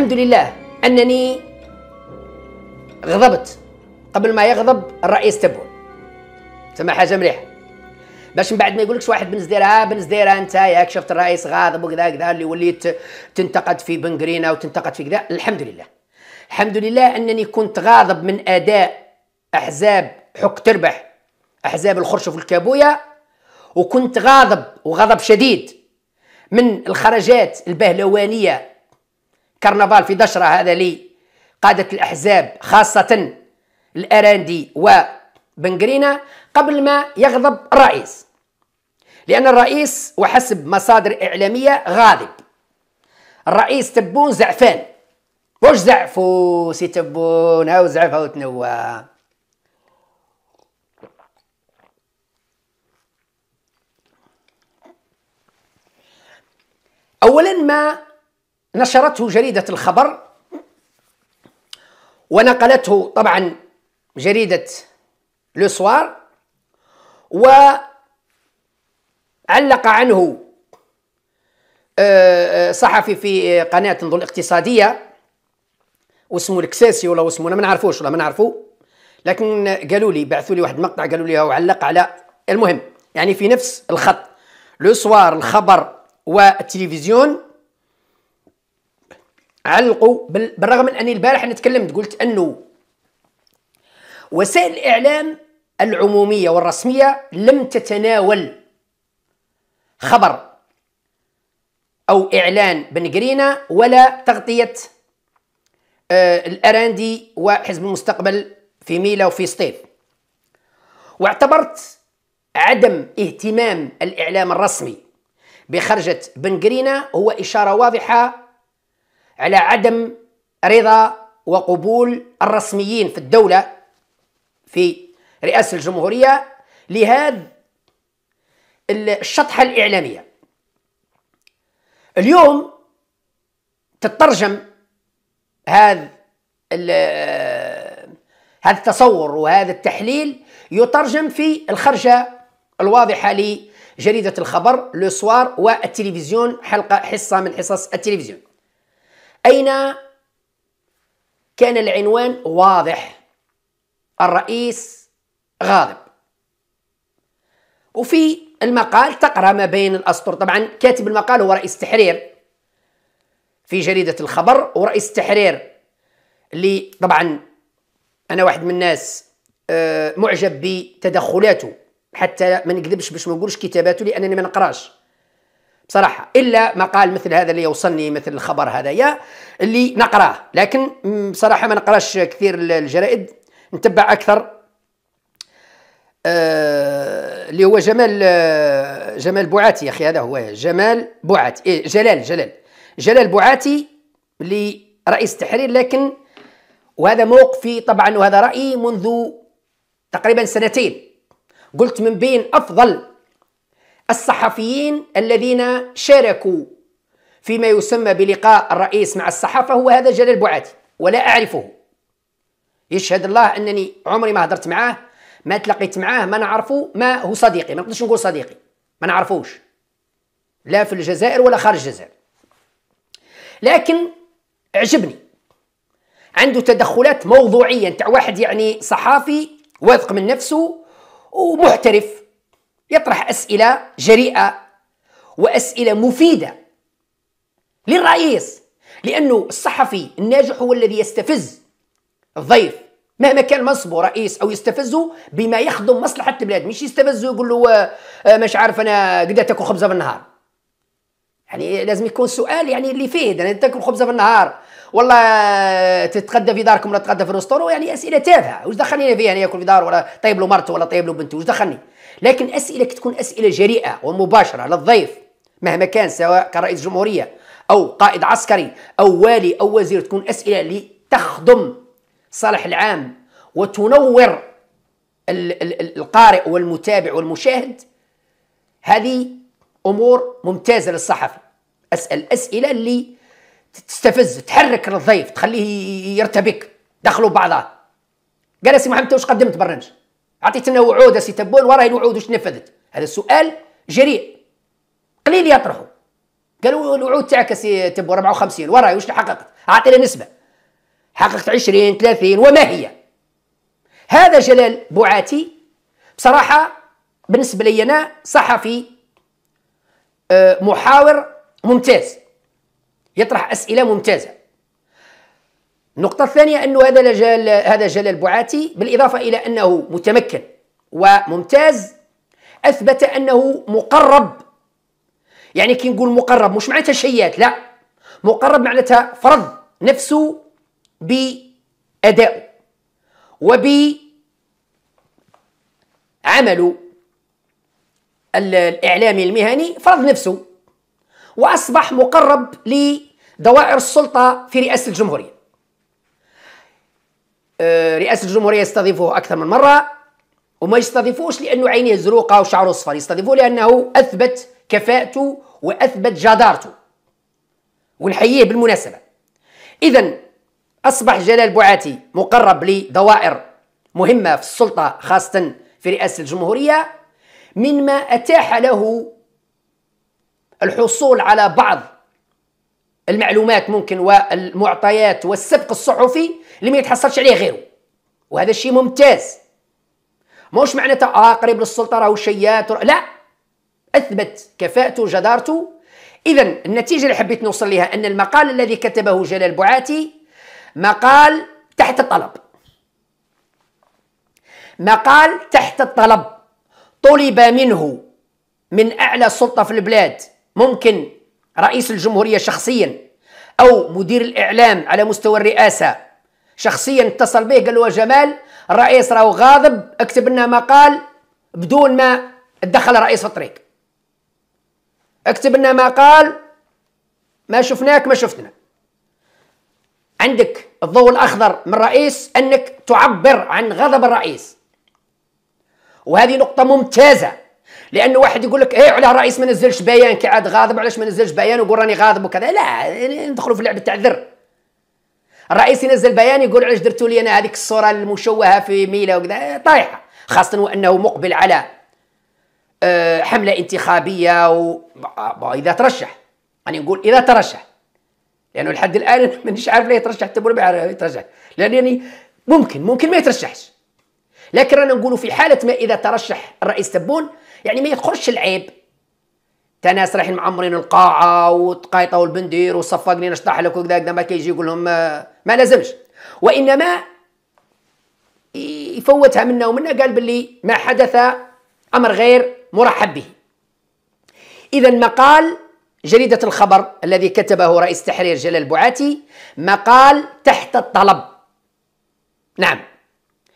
الحمد لله انني غضبت قبل ما يغضب الرئيس تبعو تما حاجه مليحه باش من بعد ما يقولكش واحد بن زدير آه بن انت ياك شفت الرئيس غاضب وكذا كذا اللي وليت تنتقد في بنغرينا وتنتقد في كذا الحمد لله الحمد لله انني كنت غاضب من اداء احزاب حك تربح احزاب الخرشف الكابويه وكنت غاضب وغضب شديد من الخرجات البهلوانيه كرنفال في دشرة هذا لي قادة الأحزاب خاصة الأراندي وبنغرينا قبل ما يغضب الرئيس لأن الرئيس وحسب مصادر إعلامية غاضب الرئيس تبون زعفان واش زعفو سي تبون هاو زعف هاو تنوى أولا ما نشرته جريدة الخبر ونقلته طبعا جريدة لوسوار وعلق عنه آه، آه، صحفي في قناة نظن الاقتصادية واسمه الكساسي ولا اسمه انا ما نعرفوش ولا ما نعرفو لكن قالوا لي بعثوا لي واحد مقطع قالوا لي هو علق على المهم يعني في نفس الخط لوسوار الخبر والتلفزيون علقوا بالرغم من اني البارح انا تكلمت قلت انه وسائل الاعلام العموميه والرسميه لم تتناول خبر او اعلان بن قرينه ولا تغطيه آه، الاراندي وحزب المستقبل في ميلا وفي سطيف واعتبرت عدم اهتمام الاعلام الرسمي بخرجه بن قرينه هو اشاره واضحه على عدم رضا وقبول الرسميين في الدولة في رئاسة الجمهورية لهذا الشطحة الإعلامية اليوم تترجم هذا هذا التصور وهذا التحليل يترجم في الخرجة الواضحة لجريدة الخبر لو سوار والتلفزيون حلقة حصة من حصص التلفزيون أين كان العنوان واضح الرئيس غاضب وفي المقال تقرا ما بين الاسطر طبعا كاتب المقال هو رئيس التحرير في جريده الخبر ورئيس التحرير اللي طبعا انا واحد من الناس آه، معجب بتدخلاته حتى ما نكذبش باش ما نقولش كتاباته لانني ما نقراش بصراحة إلا مقال مثل هذا اللي يوصلني مثل الخبر هذايا اللي نقراه لكن بصراحة ما نقراش كثير الجرائد نتبع أكثر آه، اللي هو جمال آه، جمال بوعاتي يا أخي هذا هو جمال بوعاتي إيه جلال جلال جلال بوعاتي اللي رئيس التحرير لكن وهذا موقفي طبعا وهذا رأيي منذ تقريبا سنتين قلت من بين أفضل الصحفيين الذين شاركوا فيما يسمى بلقاء الرئيس مع الصحافة هو هذا جلال بوعاتي ولا أعرفه يشهد الله أنني عمري ما هدرت معاه ما تلقيت معاه ما نعرفه ما هو صديقي ما نقدرش نقول صديقي ما نعرفوش لا في الجزائر ولا خارج الجزائر لكن عجبني عنده تدخلات موضوعية تاع واحد يعني صحافي واثق من نفسه ومحترف يطرح أسئلة جريئة وأسئلة مفيدة للرئيس لأنه الصحفي الناجح هو الذي يستفز الضيف مهما كان منصبه رئيس او يستفزه بما يخدم مصلحه البلاد مش يستفزه يقول له آه، آه، مش عارف انا قد تاكل خبزه في النهار يعني لازم يكون سؤال يعني اللي فيه يعني تاكل خبزه في النهار والله آه، تتغدى في داركم ولا تتغدى في الريستورون يعني اسئله تافهه واش دخلني انا فيها يعني ياكل في دار ولا طيب له مرته ولا طيب له بنته واش دخلني لكن اسئلتك تكون اسئله جريئه ومباشره للضيف مهما كان سواء كرئيس جمهوريه او قائد عسكري او والي او وزير تكون اسئله لتخدم الصالح العام وتنور القارئ والمتابع والمشاهد هذه امور ممتازه للصحفي اسال اسئله اللي تستفز تحرك الضيف تخليه يرتبك دخلوا بعضها قال سي محمد واش قدمت برنامج اعطيتنا وعود سي تبون وراه الوعود واش نفذت هذا السؤال جريء قليل يطرحه قالوا الوعود تاعك سي تبون 54 وراه واش حققت اعطينا نسبه حققت 20 30 وما هي هذا جلال بوعاتي بصراحه بالنسبه لي انا صحفي آه، محاور ممتاز يطرح اسئله ممتازه النقطة الثانية أنه هذا جلال هذا جلال بعاتي بالإضافة إلى أنه متمكن وممتاز أثبت أنه مقرب يعني كي نقول مقرب مش معناتها شيات لا مقرب معناتها فرض نفسه بأدائه وبعمله الإعلامي المهني فرض نفسه وأصبح مقرب لدوائر السلطة في رئاسة الجمهورية آه، رئاسه الجمهوريه يستضيفه اكثر من مره وما يستضيفوش لانه عينيه زروقه وشعره اصفر يستضيفوه لانه اثبت كفاءته واثبت جدارته ونحييه بالمناسبه اذا اصبح جلال بوعاتي مقرب لدوائر مهمه في السلطه خاصه في رئاسه الجمهوريه مما اتاح له الحصول على بعض المعلومات ممكن والمعطيات والسبق الصحفي اللي ما يتحصلش عليه غيره وهذا الشيء ممتاز ماهوش معناتها اه قريب للسلطه راهو شيات لا اثبت كفاءته جدارته اذا النتيجه اللي حبيت نوصل لها ان المقال الذي كتبه جلال بعاتي مقال تحت الطلب مقال تحت الطلب طلب منه من اعلى سلطه في البلاد ممكن رئيس الجمهورية شخصيا أو مدير الإعلام على مستوى الرئاسة شخصيا اتصل به قال له جمال الرئيس راهو غاضب اكتب لنا مقال بدون ما تدخل الرئيس في الطريق اكتب لنا مقال ما شفناك ما شفتنا عندك الضوء الأخضر من الرئيس أنك تعبر عن غضب الرئيس وهذه نقطة ممتازة لانه واحد يقول لك ايه على الرئيس ما نزلش بيان كي عاد غاضب علاش ما نزلش بيان ويقول راني غاضب وكذا لا ندخلوا في اللعبه تاع الذر الرئيس ينزل بيان يقول علاش درتوا لي انا هذيك الصوره المشوهه في ميلا وكذا طايحه خاصه وانه مقبل على آه، حمله انتخابيه و... اذا ترشح انا نقول اذا ترشح لانه لحد الان مانيش عارف ليه ترشح تبون يترشح لان يعني ممكن ممكن ما يترشحش لكن رانا نقولوا في حاله ما اذا ترشح الرئيس تبون يعني ما يدخلش العيب تاع ناس رايحين معمرين القاعه وتقايطوا البندير وصفقني نشطح لك وكذا كذا ما كيجي يقول لهم ما, آه، ما لازمش وانما يفوتها منا ومنا قال باللي ما حدث امر غير مرحب به اذا مقال جريدة الخبر الذي كتبه رئيس تحرير جلال بوعاتي مقال تحت الطلب نعم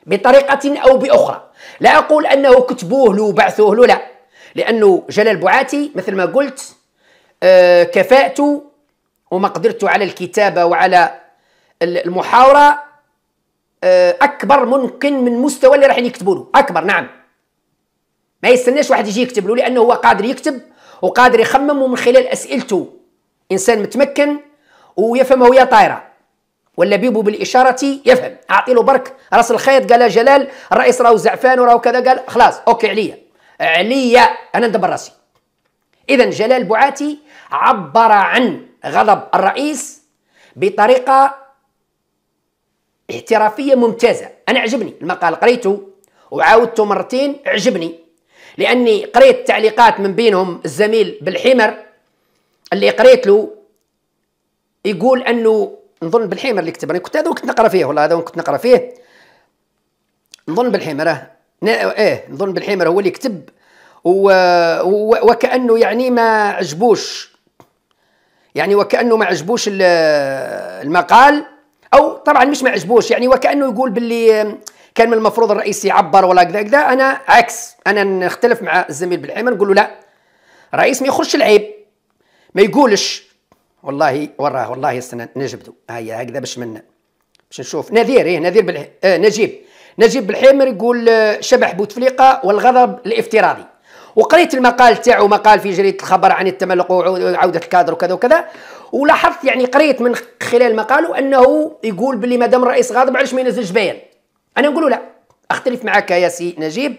بطريقة أو بأخرى لا أقول أنه كتبوه له وبعثوه له لا لأنه جلال بوعاتي مثل ما قلت آه، كفاءته وما قدرت على الكتابة وعلى المحاورة آه، أكبر ممكن من مستوى اللي راح يكتبوا له أكبر نعم ما يستناش واحد يجي يكتب له لأنه هو قادر يكتب وقادر يخمم ومن خلال أسئلته إنسان متمكن ويفهم وهي طايرة واللبيب بالاشاره يفهم اعطي له برك راس الخيط قال جلال الرئيس راهو زعفان وراهو كذا قال خلاص اوكي عليا عليا انا ندبر راسي اذا جلال بعاتي عبر عن غضب الرئيس بطريقه احترافيه ممتازه انا عجبني المقال قريته وعاودته مرتين عجبني لاني قريت تعليقات من بينهم الزميل بالحمر اللي قريت له يقول انه نظن بالحمر اللي كتب انا كنت هذا كنت نقرا فيه والله هذا كنت نقرا فيه نظن بالحمر اه ايه نظن بالحمر هو اللي كتب و... و... وكانه يعني ما عجبوش يعني وكانه ما عجبوش المقال او طبعا مش ما عجبوش يعني وكانه يقول باللي كان من المفروض الرئيس يعبر ولا كذا كذا انا عكس انا نختلف مع الزميل بالحمر نقول له لا الرئيس ما يخرجش العيب ما يقولش والله وراه والله السنة نجبدو هيا هكذا باش منا باش نشوف نذير ايه نذير بالح... آه نجيب نجيب بالحمر يقول آه، شبح بوتفليقة والغضب الافتراضي وقريت المقال تاعو مقال في جريده الخبر عن التملق وعوده الكادر وكذا وكذا ولاحظت يعني قريت من خلال مقاله انه يقول باللي مادام الرئيس غاضب علاش ما ينزلش بيان انا نقول لا اختلف معك يا سي نجيب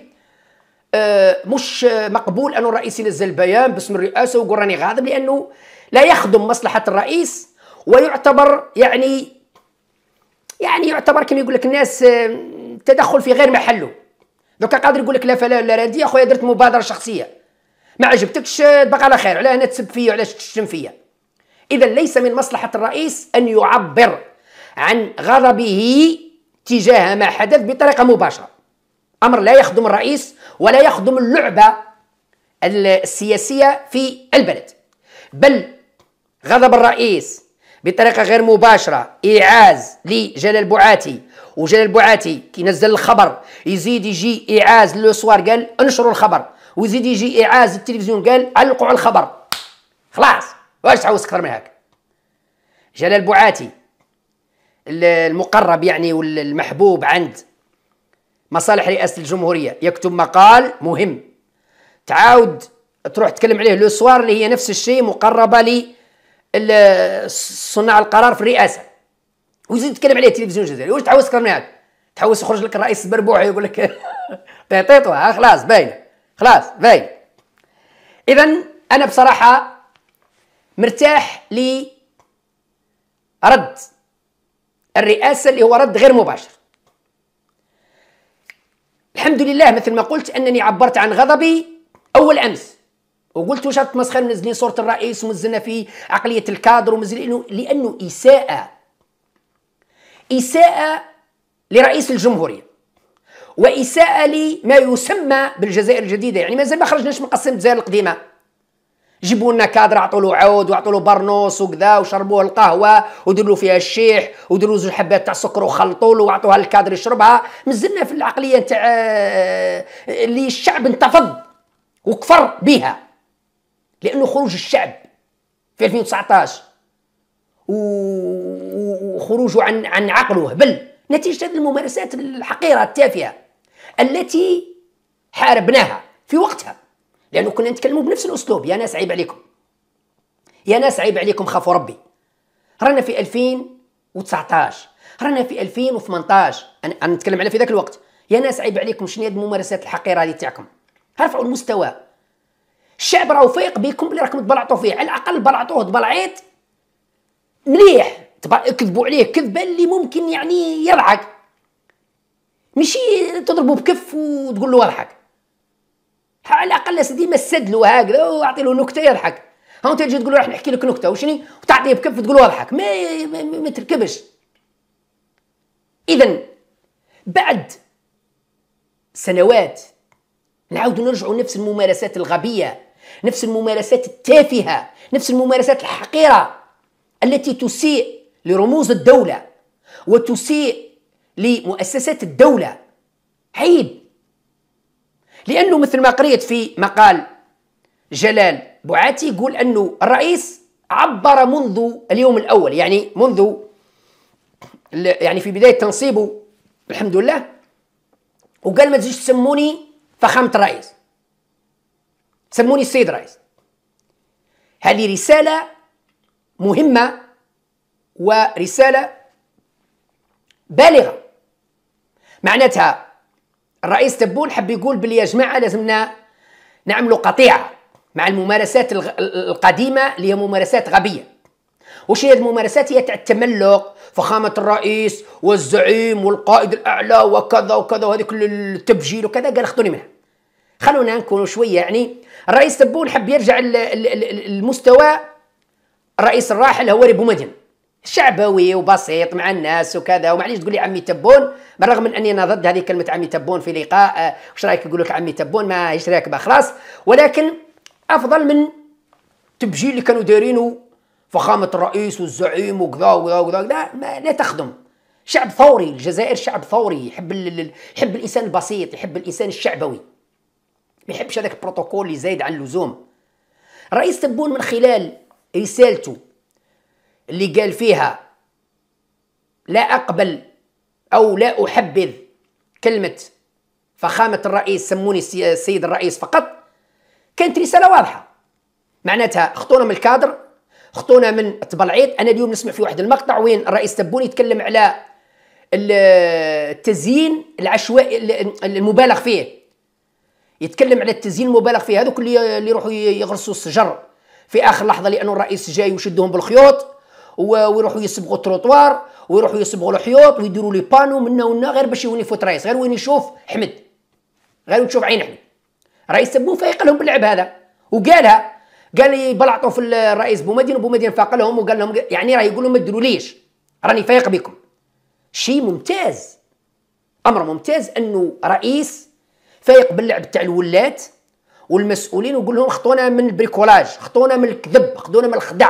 أه مش مقبول ان الرئيس ينزل بيان باسم الرئاسه ويقول راني غاضب لانه لا يخدم مصلحة الرئيس ويعتبر يعني يعني يعتبر كما يقول لك الناس آه، تدخل في غير محله دوكا قادر يقول لك لا فلان لا راندي يا درت مبادرة شخصية ما عجبتكش آه، تبقى على خير علاه انا تسب فيا علاش تشتم فيا اذا ليس من مصلحة الرئيس ان يعبر عن غضبه تجاه ما حدث بطريقة مباشرة امر لا يخدم الرئيس ولا يخدم اللعبة السياسية في البلد بل غضب الرئيس بطريقه غير مباشره ايعاز لجلال بوعاتي وجلال بوعاتي كينزل الخبر يزيد يجي ايعاز للسوار قال انشروا الخبر ويزيد يجي ايعاز التلفزيون قال علقوا على الخبر خلاص واش تعوز اكثر من هاك جلال بوعاتي المقرب يعني والمحبوب عند مصالح رئاسه الجمهوريه يكتب مقال مهم تعاود تروح تكلم عليه لو سوار اللي هي نفس الشيء مقربه لي صناع القرار في الرئاسه ويزيد يتكلم عليه التلفزيون الجزائري واش تحوس تكرم هذا تحوس يخرج لك الرئيس بربوعي يقول لك ها خلاص باينه خلاص باينه اذا انا بصراحه مرتاح ل رد الرئاسه اللي هو رد غير مباشر الحمد لله مثل ما قلت انني عبرت عن غضبي اول امس وقلت واش تمسخر منزلين صوره الرئيس ومزلنا في عقليه الكادر ومنزلين لانه اساءه اساءه لرئيس الجمهوريه واساءه لما يسمى بالجزائر الجديده يعني مازال ما خرجناش من قسم الجزائر القديمه جيبوا لنا كادر عطوا له عود وعطوا له برنوس وكذا وشربوه القهوه وديروا فيها الشيح وديروا زوج حبات تاع سكر وخلطوا له وعطوها للكادر يشربها مازلنا في العقليه تاع آه، اللي الشعب انتفض وكفر بها لانه خروج الشعب في 2019 وخروجه عن عن عقله هبل نتيجه هذه الممارسات الحقيره التافهه التي حاربناها في وقتها لانه كنا نتكلموا بنفس الاسلوب يا ناس عيب عليكم يا ناس عيب عليكم خافوا ربي رانا في 2019 رانا في 2018 انا نتكلم على في ذاك الوقت يا ناس عيب عليكم شنو هذه الممارسات الحقيره هذه تاعكم ارفعوا المستوى الشعب راه فايق بكم اللي راكم تبلعطوا فيه على الاقل بلعطوه تبلعيط مليح كذبوا عليه كذبه اللي ممكن يعني يضحك ماشي تضربوا بكف وتقول له اضحك على الاقل سيدي مسد له هكذا واعطي له نكته يضحك ها انت تجي تقول له راح نحكي لك نكته وشني وتعطيه بكف تقول له اضحك ما, ما, ما تركبش اذا بعد سنوات نعاودوا نرجعوا نفس الممارسات الغبيه نفس الممارسات التافهه نفس الممارسات الحقيره التي تسيء لرموز الدوله وتسيء لمؤسسات الدوله عيب لانه مثل ما قريت في مقال جلال بعاتي يقول انه الرئيس عبر منذ اليوم الاول يعني منذ يعني في بدايه تنصيبه الحمد لله وقال ما تجيش تسموني فخامه الرئيس سموني السيد رئيس هذه رسالة مهمة ورسالة بالغة معناتها الرئيس تبون حب يقول بلي يا جماعة لازمنا نعملوا قطيعة مع الممارسات القديمة اللي هي ممارسات غبية وش هي الممارسات هي تاع التملق فخامة الرئيس والزعيم والقائد الأعلى وكذا وكذا وهذيك التبجيل وكذا قال خذوني منها خلونا نكونوا شوية يعني الرئيس تبون حب يرجع المستوى الرئيس الراحل هو ريبو بومدين شعبوي وبسيط مع الناس وكذا ومعليش تقول لي عمي تبون بالرغم من اني انا ضد هذه كلمه عمي تبون في لقاء آه، واش رايك يقول لك عمي تبون ما رايك بها خلاص ولكن افضل من تبجيل اللي كانوا دايرينه فخامه الرئيس والزعيم وكذا وكذا وكذا لا ما لا تخدم شعب ثوري الجزائر شعب ثوري يحب يحب الانسان البسيط يحب الانسان الشعبوي ما يحبش هذاك البروتوكول اللي زايد عن اللزوم رئيس تبون من خلال رسالته اللي قال فيها لا أقبل أو لا أحبذ كلمة فخامة الرئيس سموني السيد الرئيس فقط كانت رسالة واضحة معناتها خطونا من الكادر خطونا من تبلعيط أنا اليوم نسمع في واحد المقطع وين الرئيس تبون يتكلم على التزيين العشوائي المبالغ فيه يتكلم على التزيين المبالغ فيه هذوك اللي اللي يروحوا يغرسوا الشجر في اخر لحظه لانه الرئيس جاي وشدهم بالخيوط ويروحوا يصبغوا التروطوار ويروحوا يصبغوا الحيوط ويديروا لي بانو منا ونا غير باش يوني فوت رئيس غير وين يشوف حمد غير وين تشوف عين حمد رئيس بو فايق لهم باللعب هذا وقالها قال لي بلعطوا في الرئيس بومدين وبومدين فاق لهم وقال لهم يعني راه يقول لهم ما ديروليش راني فايق بكم شيء ممتاز امر ممتاز انه رئيس فايق باللعب تاع الولات والمسؤولين ويقول لهم خطونا من البريكولاج خطونا من الكذب خطونا من الخدع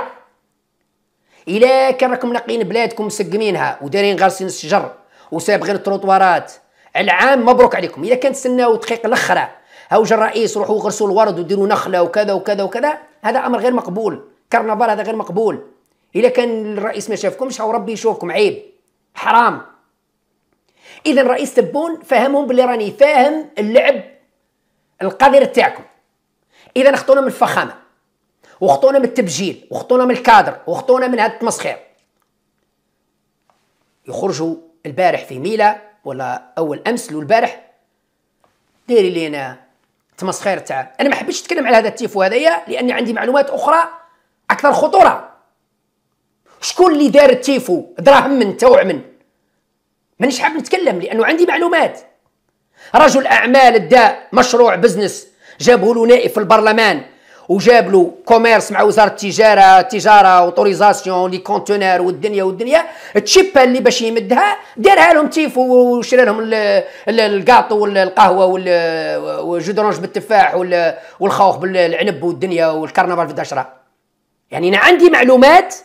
الا كان راكم لاقين بلادكم مسقمينها ودايرين غارسين الشجر وسابغين التروطوارات العام مبروك عليكم اذا كان تسناو دقيق الاخره هاو جا الرئيس روحوا غرسوا الورد وديروا نخله وكذا وكذا وكذا هذا امر غير مقبول كرنفال هذا غير مقبول اذا كان الرئيس ما شافكمش او ربي يشوفكم عيب حرام اذا رئيس تبون فهمهم باللي راني فاهم اللعب القذر تاعكم اذا خطونا من الفخامه وخطونا من التبجيل وخطونا من الكادر وخطونا من هذا التمسخير يخرجوا البارح في ميلا ولا اول امس لو البارح ديري لينا تمسخير تاع انا ما حبيتش نتكلم على هذا التيفو هذايا لاني عندي معلومات اخرى اكثر خطوره شكون اللي دار التيفو دراهم من توع من مانيش حاب نتكلم لانه عندي معلومات رجل اعمال ادى مشروع بزنس جابه له نائب في البرلمان وجاب له كوميرس مع وزاره التجاره التجاره اوتوريزاسيون لي كونتينر والدنيا والدنيا التشيبه اللي باش يمدها دارها لهم تيف وشرى لهم الكاطو والقهوه والجدرونج بالتفاح والخوخ بالعنب والدنيا والكرنفال في الدشره يعني انا عندي معلومات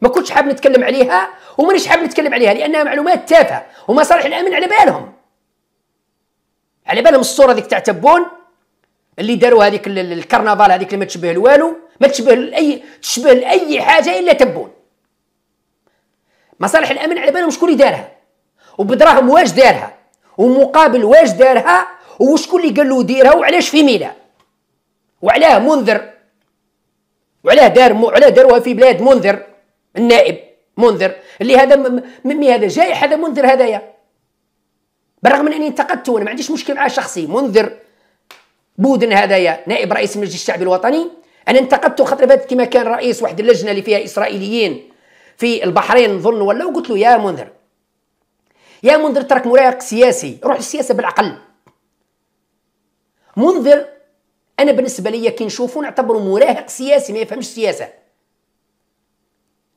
ما كنتش حاب نتكلم عليها ومانيش حاب نتكلم عليها لانها معلومات تافهه ومصالح الامن على بالهم على بالهم الصوره ذيك تاع تبون اللي داروا هذيك الكرنفال هذيك اللي ما تشبه لوالو ما تشبه لاي تشبه لاي حاجه الا تبون مصالح الامن على بالهم شكون اللي دارها وبدراهم واش دارها ومقابل واش دارها وشكون اللي قال له ديرها وعلاش في ميلا وعلاه منذر وعلاه دار م... علاه داروها في بلاد منذر النائب منذر اللي هذا ممي هذا جايح هذا منذر هذايا بالرغم من اني انتقدته وانا ما عنديش مشكل معاه شخصي منذر بودن هذايا نائب رئيس المجلس الشعبي الوطني انا انتقدته خاطر فاتت كما كان رئيس واحد اللجنه اللي فيها اسرائيليين في البحرين نظن ولا وقلت له يا منذر يا منذر ترك مراهق سياسي روح السياسه بالعقل منذر انا بالنسبه لي كي نشوفه نعتبره مراهق سياسي ما يفهمش السياسه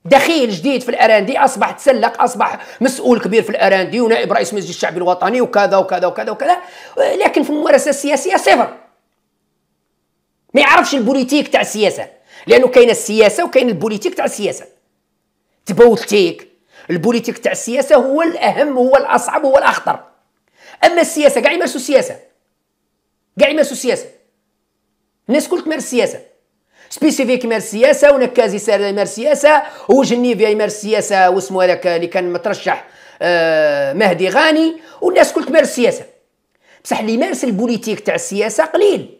دخيل جديد في الاراندي اصبح تسلق اصبح مسؤول كبير في الاراندي ونائب رئيس مجلس الشعبي الوطني وكذا وكذا وكذا وكذا لكن في الممارسه السياسيه صفر ما يعرفش البوليتيك تاع السياسه لانه كاين السياسه وكاين البوليتيك تاع السياسه تبوتيك البوليتيك تاع السياسه هو الاهم هو الاصعب هو الاخطر اما السياسه كاع يمارسوا السياسه كاع يمارسوا السياسه الناس كل تمارس السياسه سبيسيفيك يمارس السياسه ونكازي يمارس السياسه وجنيفيا يمارس السياسه واسمو هذاك اللي كان مترشح مهدي غاني والناس كل تمارس السياسه بصح اللي يمارس البوليتيك تاع السياسه قليل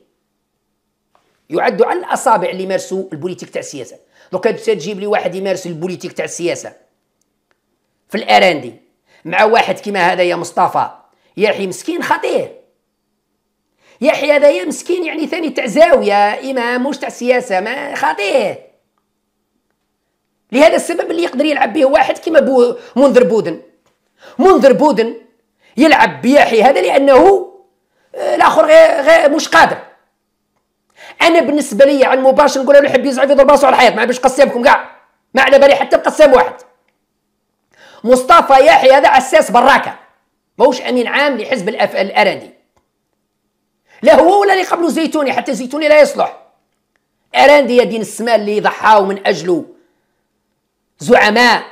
يعد على الاصابع اللي يمارسوا البوليتيك تاع السياسه دوكا تجيب لي واحد يمارس البوليتيك تاع السياسه في الاراندي مع واحد كيما هذا يا مصطفى يا حي مسكين خطير يحيى هذايا مسكين يعني ثاني تاع زاويه امام مش تاع سياسه ما خاطيه لهذا السبب اللي يقدر يلعب به واحد كيما بو منذر بودن منذر بودن يلعب بيحيى هذا لانه آه، الاخر غير غير مش قادر انا بالنسبه لي عن مباشر نقول له يحب يزعف يضرب راسه على الحيط ما باش قسمكم كاع ما على بالي حتى بقسم واحد مصطفى يحيى هذا عساس براكه ماهوش امين عام لحزب الاف الارندي لا هو ولا اللي قبله زيتوني حتى زيتوني لا يصلح اراندي يا دين السمال اللي ضحاو من اجله زعماء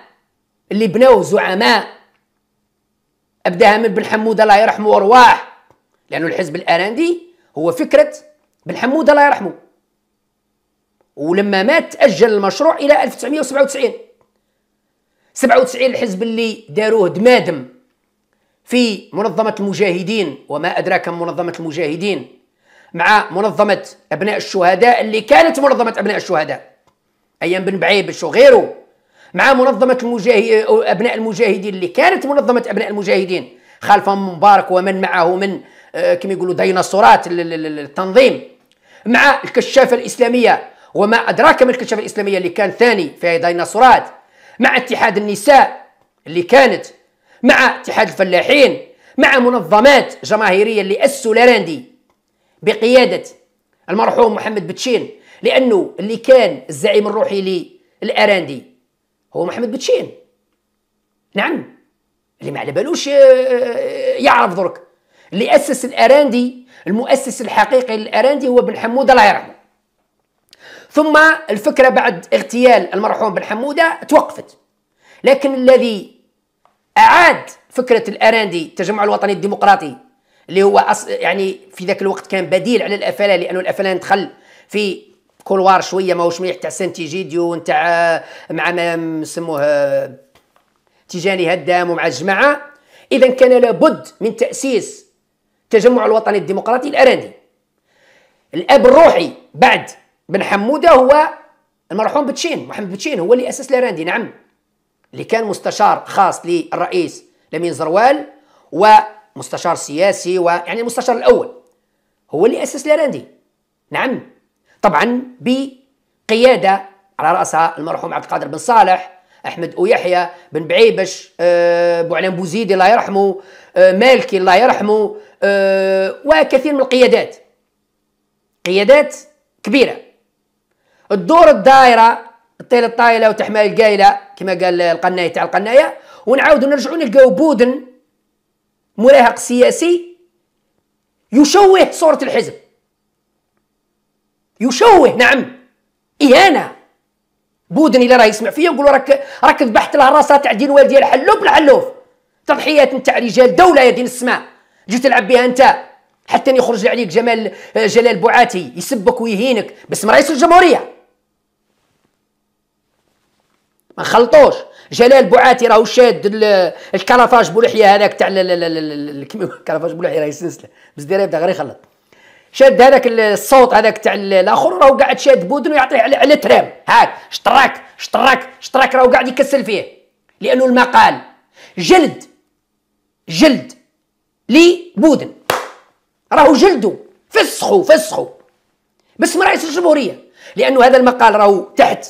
اللي بنوا زعماء ابداها من بن حموده الله يرحمه وارواح لانه الحزب الاراندي هو فكره بن حموده الله يرحمه ولما مات تاجل المشروع الى 1997 97 الحزب اللي داروه دمادم في منظمة المجاهدين وما أدراك منظمة المجاهدين مع منظمة أبناء الشهداء اللي كانت منظمة أبناء الشهداء أيام بن بعيبش وغيره مع منظمة المجاهد أبناء المجاهدين اللي كانت منظمة أبناء المجاهدين خلف مبارك ومن معه من آه، كما يقولوا ديناصورات التنظيم مع الكشافة الإسلامية وما أدراك من الكشافة الإسلامية اللي كان ثاني في ديناصورات مع اتحاد النساء اللي كانت مع اتحاد الفلاحين مع منظمات جماهيريه اللي اسسوا لاراندي بقياده المرحوم محمد بتشين لانه اللي كان الزعيم الروحي للاراندي هو محمد بتشين نعم اللي ما على بالوش آه، آه، يعرف درك اللي اسس الاراندي المؤسس الحقيقي للاراندي هو بن حموده الله يرحمه ثم الفكره بعد اغتيال المرحوم بن حموده توقفت لكن الذي اعاد فكره الاراندي التجمع الوطني الديمقراطي اللي هو أص... يعني في ذاك الوقت كان بديل على الافلان لانه الافلان دخل في كولوار شويه ماهوش مليح تاع سنتيجيديو نتاع مع ما نسموه تيجاني هدام ومع الجماعه اذا كان لابد من تاسيس التجمع الوطني الديمقراطي الاراندي الاب الروحي بعد بن حموده هو المرحوم بتشين محمد بتشين هو اللي اسس الاراندي نعم اللي كان مستشار خاص للرئيس لمين زروال ومستشار سياسي ويعني المستشار الاول هو اللي اسس لاراندي نعم طبعا بقياده على راسها المرحوم عبد القادر بن صالح احمد ويحيى بن بعيبش أه بوعلان بوزيدي الله يرحمه أه مالكي الله يرحمه أه وكثير من القيادات قيادات كبيره الدور الدائره الطيله الطايله وتحمل القايله كما قال القنايه تاع القنايه ونعاودو نرجعو نلقاو بودن مراهق سياسي يشوه صوره الحزب يشوه نعم اهانه بودن الى راه يسمع فيا نقول راك راك ذبحت له راسها تاع دين والدي الحلوب الحلوف تضحيات نتاع رجال دوله يا دين السماء جيت تلعب بها انت حتى يخرج عليك جمال جلال بوعاتي يسبك ويهينك باسم رئيس الجمهوريه ما خلطوش جلال بوعاتي راهو شاد الكرافاج بولحيه هذاك تاع الكرافاج بولحيه راهي سلسله بزدير يبدا غير يخلط شاد هذاك الصوت هذاك تاع الاخر راهو قاعد شاد بودن ويعطيه على على هاك شطراك شطراك شطراك راهو قاعد يكسل فيه لانه المقال جلد جلد لبودن راهو جلدو فسخو فسخو باسم رئيس الجمهوريه لانه هذا المقال راهو تحت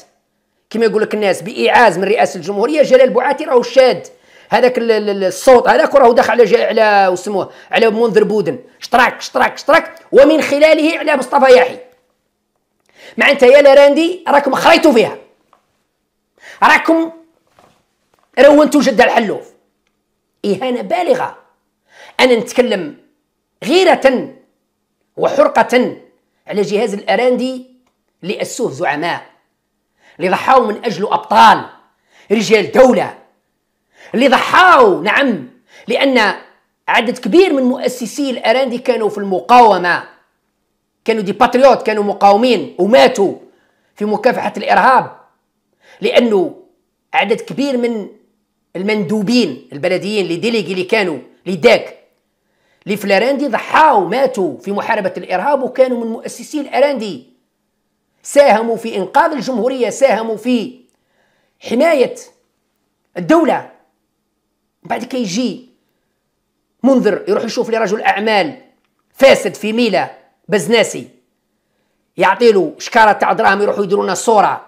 كما يقول لك الناس بايعاز من رئاسه الجمهوريه جلال بوعاتي راهو شاد هذاك الصوت هذاك راهو داخل على على وسموه على منذر بودن اشتراك اشتراك اشتراك ومن خلاله على مصطفى يحيى معناتها يا لراندي راكم خريتوا فيها راكم رونتوا جد الحلوف اهانه بالغه انا نتكلم غيره وحرقه على جهاز الاراندي لاسوه زعماء اللي ضحاو من أجله أبطال رجال دولة اللي ضحاو نعم لأن عدد كبير من مؤسسي الأراندي كانوا في المقاومة كانوا دي باتريوت كانوا مقاومين وماتوا في مكافحة الإرهاب لأنه عدد كبير من المندوبين البلديين اللي ديليغي اللي كانوا لداك اللي في الاراندي ضحاو ماتوا في محاربه الارهاب وكانوا من مؤسسي الاراندي ساهموا في إنقاذ الجمهورية ساهموا في حماية الدولة بعد كيجي منذر يروح يشوف لي رجل أعمال فاسد في ميلا بزناسي يعطي له شكاره تاع دراهم يروحوا يديروا لنا صوره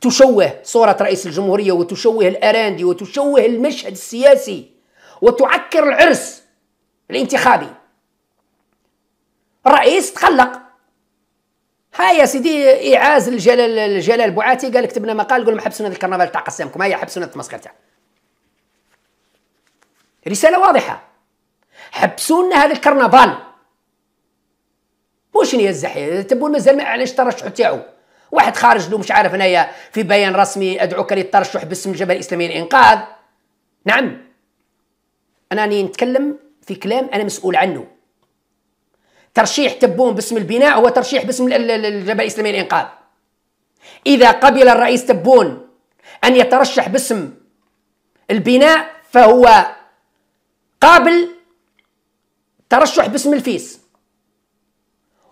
تشوه صوره رئيس الجمهوريه وتشوه الاراندي وتشوه المشهد السياسي وتعكر العرس الانتخابي الرئيس تخلق ها يا سيدي اعاز الجلال الجلال بوعاتي قال كتبنا مقال قول لهم حبسونا الكرنفال تاع قسامكم هيا حبسونا التمسخر تاعكم رساله واضحه حبسونا هذا الكرنفال واش الزحية تبون مازال ما علاش الترشح تاعو واحد خارج له مش عارف هنايا في بيان رسمي ادعوك للترشح باسم الجبهه الاسلاميه للانقاذ نعم انا راني نتكلم في كلام انا مسؤول عنه ترشيح تبون باسم البناء هو ترشيح باسم الجبهه الاسلاميه للانقاذ اذا قبل الرئيس تبون ان يترشح باسم البناء فهو قابل ترشح باسم الفيس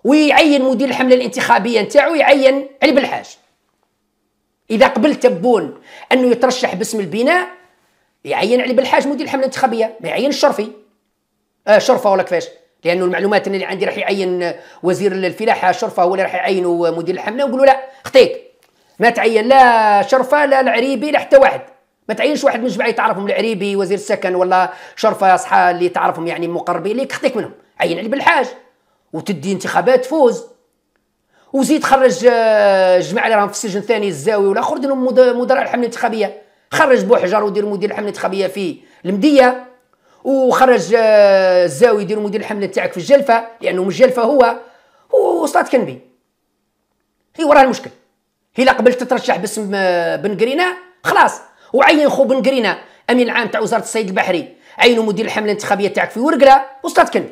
ويعين مدير الحمله الانتخابيه نتاعو يعين علي بالحاج اذا قبل تبون انه يترشح باسم البناء يعين علي بالحاج مدير الحمله الانتخابيه ما يعين الشرفي آه شرفه ولا كيفاش لانه المعلومات اللي عندي راح يعين وزير الفلاحه شرفه هو اللي راح يعينه مدير الحمله ونقول لا خطيك ما تعين لا شرفه لا العريبي لا حتى واحد ما تعينش واحد من جماعه تعرفهم العريبي وزير السكن ولا شرفه اصحى اللي تعرفهم يعني مقربين ليك خطيك منهم عين علي بالحاج وتدي انتخابات فوز وزيد خرج الجماعه آه، اللي راهم في السجن الثاني الزاوي ولا خرج مدراء الحمله الانتخابيه خرج بوحجر ودير مدير الحمله الانتخابيه في المديه وخرج آه، الزاوي يدير مدير الحمله تاعك في الجلفه لانه يعني من الجلفه هو وسطات كنبي هي وراه المشكل هي لا قبل تترشح باسم آه، بن قرينا خلاص وعين خو بن قرينا امين العام تاع وزاره الصيد البحري عينوا مدير الحمله الانتخابيه تاعك في ورقله وسطات كنبي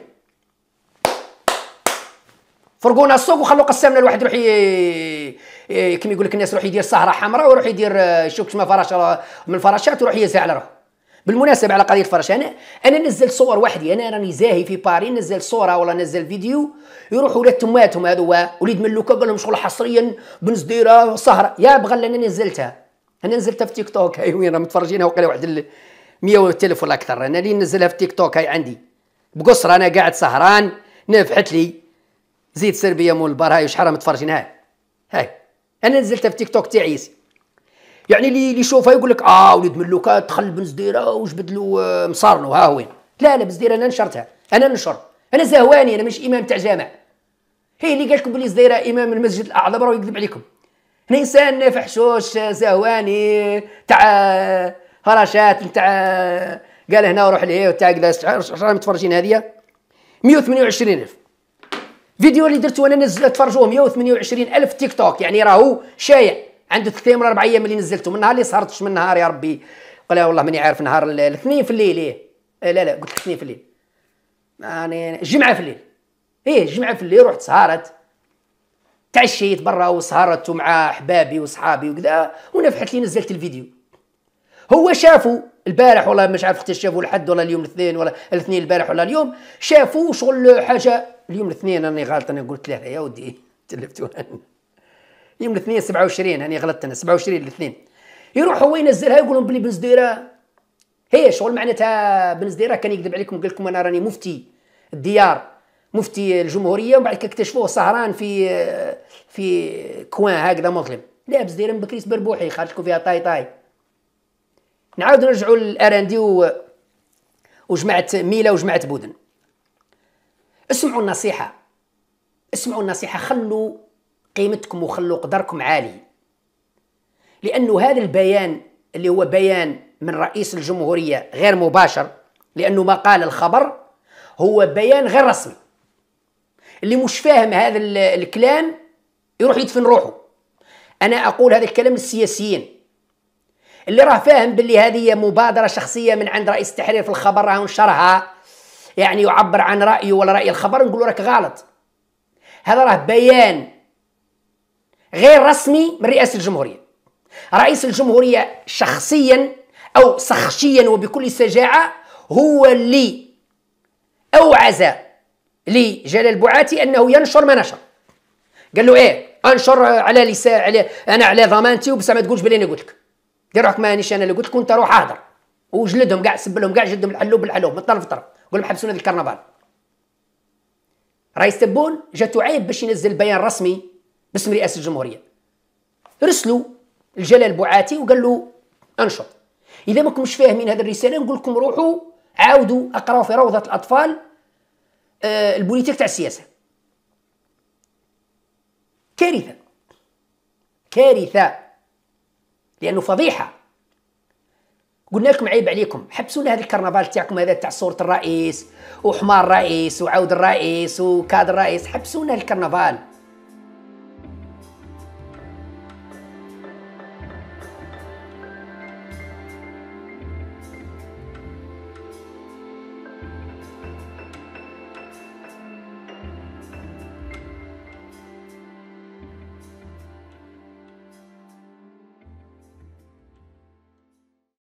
فرقونا السوق وخلو قسامنا الواحد يروح كيما يقول لك الناس يروح يدير سهره حمراء ويروح يدير آه، شوك كما فراشه من الفراشات ويروح يزع على روحه بالمناسبه على قضيه الفرش انا انا نزل صور وحدي انا راني زاهي في باري نزل صوره ولا نزل فيديو يروحوا ولاد تماتهم هذو وليد لوكا قال لهم شغل حصريا بنزديرة سهره يا بغى انا نزلتها انا نزلتها في تيك توك هاي وين متفرجينها وقيله واحد 100 تلف ولا اكثر انا اللي نزلها في تيك توك هاي عندي بقصر انا قاعد سهران نفحت لي زيت سربيه مول البار هاي وشحال متفرجين هاي هاي انا نزلتها في تيك توك تاعي يعني اللي يشوفها يقول لك اه وليد ملوكه دخل بنزديره وجبدلو آه، له ها وين لا لا بنزديره انا نشرتها انا ننشر انا زهواني انا مش امام تاع جامع هي اللي قال لكم بلي زديره امام المسجد الاعظم راه يكذب عليكم انا انسان فحشوش آه، زهواني تاع آه، هراشات تاع قال هنا وروح لهيه وتاع كذا شحال متفرجين هذه الف فيديو اللي درته انا تفرجوه 128 الف تيك توك يعني راهو شايع عنده ثلاث ايام ولا اربع ايام اللي نزلته من نهار اللي سهرتش من نهار يا ربي قال والله ماني عارف نهار الاثنين في الليل إيه. ايه لا لا قلت الاثنين في الليل يعني الجمعه في الليل ايه الجمعه في الليل رحت سهرت تعشيت برا وسهرت مع احبابي وصحابي وكذا ونفحت لي نزلت الفيديو هو شافوا البارح والله مش عارف اختي شافوا الحد ولا اليوم الاثنين ولا الاثنين البارح ولا اليوم شافوا شغل حاجه اليوم الاثنين راني غلط انا قلت له يا ودي تلفتوا يوم الاثنين 27 هاني غلطت انا 27 الاثنين يروح هو ينزلها يقول لهم بلي بن زديره هي شغل معناتها بن زديره كان يكذب عليكم قال لكم انا راني مفتي الديار مفتي الجمهوريه ومن بعد اكتشفوه سهران في في كوان هكذا مظلم لا بن زديره من بكري بربوحي خرج لكم فيها طاي طاي نعاود نرجعوا للاراندي و... وجماعه ميلا وجماعه بودن اسمعوا النصيحه اسمعوا النصيحه خلوا قيمتكم وخلوا قدركم عالي لأنه هذا البيان اللي هو بيان من رئيس الجمهورية غير مباشر لأنه ما قال الخبر هو بيان غير رسمي اللي مش فاهم هذا الكلام يروح يدفن روحه أنا أقول هذا الكلام للسياسيين اللي راه فاهم باللي هذه مبادرة شخصية من عند رئيس التحرير في الخبر راه نشرها يعني يعبر عن رأيه ولا رأي الخبر نقول راك غلط هذا راه بيان غير رسمي من رئاسة الجمهورية رئيس الجمهورية شخصيا أو سخشيا وبكل سجاعة هو اللي أوعز لجلال بوعاتي أنه ينشر ما نشر قال له إيه أنشر على لسان على أنا على ضمانتي وبس ما تقولش بلي أنا قلت لك دير روحك مانيش أنا اللي قلت لك وأنت روح أهدر وجلدهم كاع سب لهم كاع جدهم الحلوب بالحلوب من طرف طرف قول لهم حبسونا الكرنفال رئيس تبون جاتو عيب باش ينزل بيان رسمي باسم رئاسه الجمهوريه رسلوا الجلال بوعاتي وقال له انشط اذا ما كنتمش فاهمين هذه الرساله نقول لكم روحوا عاودوا اقراوا في روضه الاطفال آه البوليتيك تاع السياسه كارثه كارثه لانه فضيحه قلنا لكم عيب عليكم حبسوا لنا هذا الكرنفال تاعكم هذا تاع صوره الرئيس وحمار الرئيس وعود الرئيس وكاد الرئيس حبسوا لنا الكرنفال